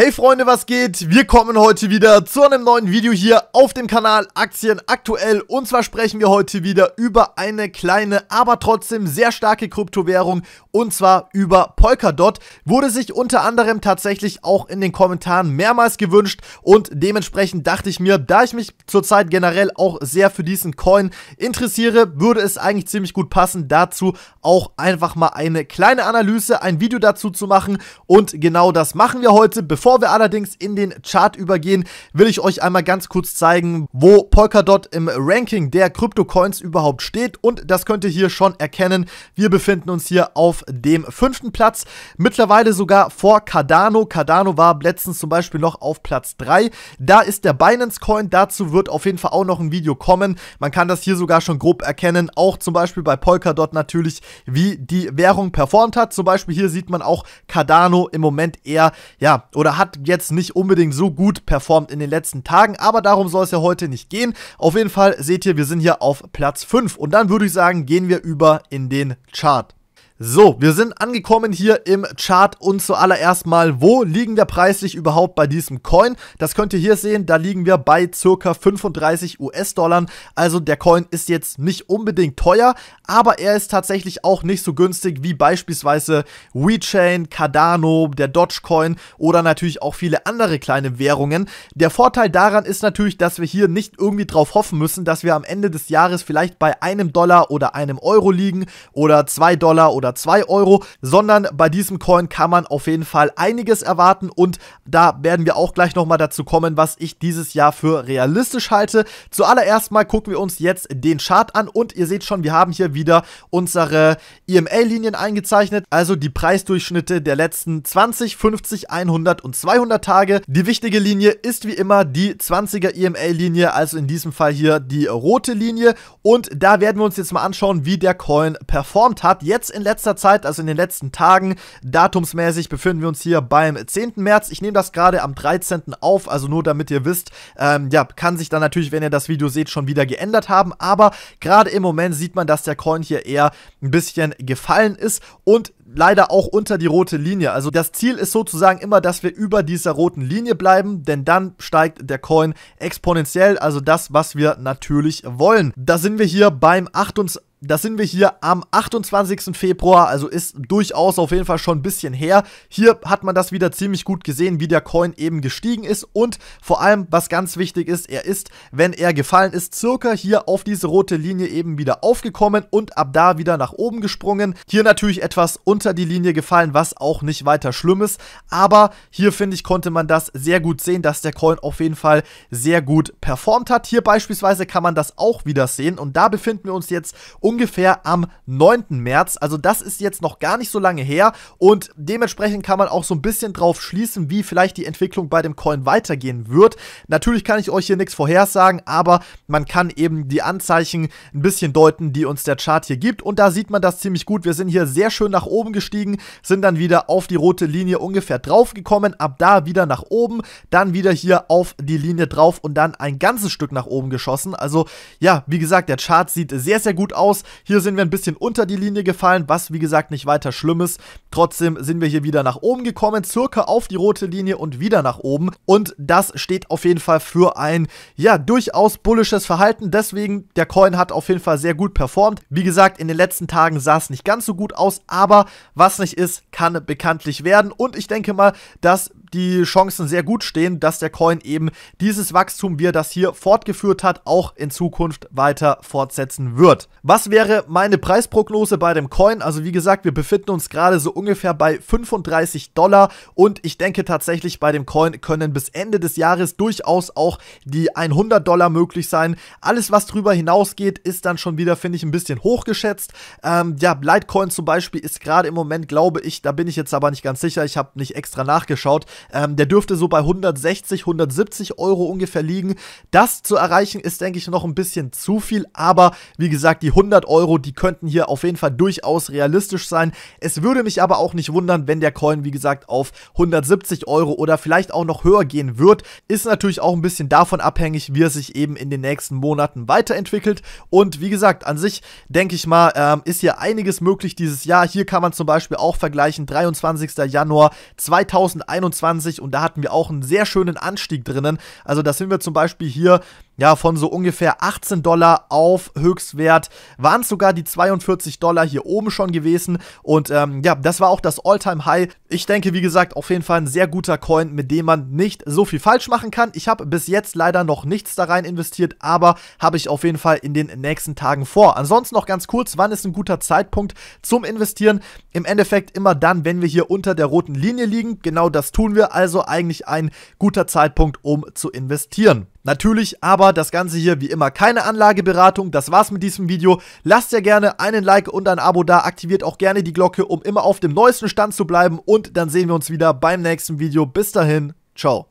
Hey Freunde, was geht? Wir kommen heute wieder zu einem neuen Video hier auf dem Kanal Aktien aktuell und zwar sprechen wir heute wieder über eine kleine, aber trotzdem sehr starke Kryptowährung und zwar über Polkadot. Wurde sich unter anderem tatsächlich auch in den Kommentaren mehrmals gewünscht und dementsprechend dachte ich mir, da ich mich zurzeit generell auch sehr für diesen Coin interessiere, würde es eigentlich ziemlich gut passen, dazu auch einfach mal eine kleine Analyse, ein Video dazu zu machen und genau das machen wir heute, bevor Bevor wir allerdings in den Chart übergehen, will ich euch einmal ganz kurz zeigen, wo Polkadot im Ranking der Krypto-Coins überhaupt steht. Und das könnt ihr hier schon erkennen. Wir befinden uns hier auf dem fünften Platz. Mittlerweile sogar vor Cardano. Cardano war letztens zum Beispiel noch auf Platz 3. Da ist der Binance Coin. Dazu wird auf jeden Fall auch noch ein Video kommen. Man kann das hier sogar schon grob erkennen. Auch zum Beispiel bei Polkadot natürlich, wie die Währung performt hat. Zum Beispiel hier sieht man auch Cardano im Moment eher, ja, oder hat jetzt nicht unbedingt so gut performt in den letzten Tagen, aber darum soll es ja heute nicht gehen. Auf jeden Fall seht ihr, wir sind hier auf Platz 5 und dann würde ich sagen, gehen wir über in den Chart. So, wir sind angekommen hier im Chart und zuallererst mal, wo liegen wir preislich überhaupt bei diesem Coin? Das könnt ihr hier sehen, da liegen wir bei circa 35 US-Dollar. Also der Coin ist jetzt nicht unbedingt teuer, aber er ist tatsächlich auch nicht so günstig wie beispielsweise WeChain, Cardano, der Dogecoin oder natürlich auch viele andere kleine Währungen. Der Vorteil daran ist natürlich, dass wir hier nicht irgendwie drauf hoffen müssen, dass wir am Ende des Jahres vielleicht bei einem Dollar oder einem Euro liegen oder zwei Dollar oder oder 2 Euro, sondern bei diesem Coin kann man auf jeden Fall einiges erwarten und da werden wir auch gleich nochmal dazu kommen, was ich dieses Jahr für realistisch halte. Zuallererst mal gucken wir uns jetzt den Chart an und ihr seht schon, wir haben hier wieder unsere EMA-Linien eingezeichnet, also die Preisdurchschnitte der letzten 20, 50, 100 und 200 Tage. Die wichtige Linie ist wie immer die 20er EMA-Linie, also in diesem Fall hier die rote Linie und da werden wir uns jetzt mal anschauen, wie der Coin performt hat. Jetzt in letzter letzter Zeit, also in den letzten Tagen. Datumsmäßig befinden wir uns hier beim 10. März. Ich nehme das gerade am 13. auf, also nur damit ihr wisst, ähm, ja, kann sich dann natürlich, wenn ihr das Video seht, schon wieder geändert haben. Aber gerade im Moment sieht man, dass der Coin hier eher ein bisschen gefallen ist und leider auch unter die rote Linie. Also das Ziel ist sozusagen immer, dass wir über dieser roten Linie bleiben, denn dann steigt der Coin exponentiell, also das, was wir natürlich wollen. Da sind wir hier beim 28 das sind wir hier am 28. Februar, also ist durchaus auf jeden Fall schon ein bisschen her. Hier hat man das wieder ziemlich gut gesehen, wie der Coin eben gestiegen ist und vor allem, was ganz wichtig ist, er ist, wenn er gefallen ist, circa hier auf diese rote Linie eben wieder aufgekommen und ab da wieder nach oben gesprungen. Hier natürlich etwas unter die Linie gefallen, was auch nicht weiter schlimm ist, aber hier finde ich, konnte man das sehr gut sehen, dass der Coin auf jeden Fall sehr gut performt hat. Hier beispielsweise kann man das auch wieder sehen und da befinden wir uns jetzt um ungefähr am 9. März. Also das ist jetzt noch gar nicht so lange her und dementsprechend kann man auch so ein bisschen drauf schließen, wie vielleicht die Entwicklung bei dem Coin weitergehen wird. Natürlich kann ich euch hier nichts vorhersagen, aber man kann eben die Anzeichen ein bisschen deuten, die uns der Chart hier gibt und da sieht man das ziemlich gut. Wir sind hier sehr schön nach oben gestiegen, sind dann wieder auf die rote Linie ungefähr drauf gekommen, ab da wieder nach oben, dann wieder hier auf die Linie drauf und dann ein ganzes Stück nach oben geschossen. Also ja, wie gesagt, der Chart sieht sehr, sehr gut aus raus. Hier sind wir ein bisschen unter die Linie gefallen, was wie gesagt nicht weiter schlimm ist. Trotzdem sind wir hier wieder nach oben gekommen, circa auf die rote Linie und wieder nach oben. Und das steht auf jeden Fall für ein, ja, durchaus bullisches Verhalten. Deswegen, der Coin hat auf jeden Fall sehr gut performt. Wie gesagt, in den letzten Tagen sah es nicht ganz so gut aus, aber was nicht ist, kann bekanntlich werden. Und ich denke mal, dass die Chancen sehr gut stehen, dass der Coin eben dieses Wachstum, wie er das hier fortgeführt hat, auch in Zukunft weiter fortsetzen wird. Was wäre meine Preisprognose bei dem Coin? Also wie gesagt, wir befinden uns gerade so ungefähr bei 35 Dollar und ich denke tatsächlich bei dem Coin können bis Ende des Jahres durchaus auch die 100 Dollar möglich sein. Alles, was drüber hinausgeht, ist dann schon wieder, finde ich, ein bisschen hochgeschätzt. Ähm, ja, Litecoin zum Beispiel ist gerade im Moment, glaube ich, da bin ich jetzt aber nicht ganz sicher, ich habe nicht extra nachgeschaut, ähm, der dürfte so bei 160, 170 Euro ungefähr liegen. Das zu erreichen ist, denke ich, noch ein bisschen zu viel. Aber wie gesagt, die 100 Euro, die könnten hier auf jeden Fall durchaus realistisch sein. Es würde mich aber auch nicht wundern, wenn der Coin, wie gesagt, auf 170 Euro oder vielleicht auch noch höher gehen wird. Ist natürlich auch ein bisschen davon abhängig, wie er sich eben in den nächsten Monaten weiterentwickelt. Und wie gesagt, an sich denke ich mal, ähm, ist hier einiges möglich dieses Jahr. Hier kann man zum Beispiel auch vergleichen, 23. Januar 2021 2020 und da hatten wir auch einen sehr schönen Anstieg drinnen. Also da sind wir zum Beispiel hier ja, von so ungefähr 18 Dollar auf Höchstwert waren es sogar die 42 Dollar hier oben schon gewesen. Und ähm, ja, das war auch das Alltime high Ich denke, wie gesagt, auf jeden Fall ein sehr guter Coin, mit dem man nicht so viel falsch machen kann. Ich habe bis jetzt leider noch nichts da rein investiert, aber habe ich auf jeden Fall in den nächsten Tagen vor. Ansonsten noch ganz kurz, wann ist ein guter Zeitpunkt zum Investieren? Im Endeffekt immer dann, wenn wir hier unter der roten Linie liegen. Genau das tun wir. Also eigentlich ein guter Zeitpunkt, um zu investieren. Natürlich aber das Ganze hier wie immer keine Anlageberatung. Das war's mit diesem Video. Lasst ja gerne einen Like und ein Abo da. Aktiviert auch gerne die Glocke, um immer auf dem neuesten Stand zu bleiben. Und dann sehen wir uns wieder beim nächsten Video. Bis dahin, ciao.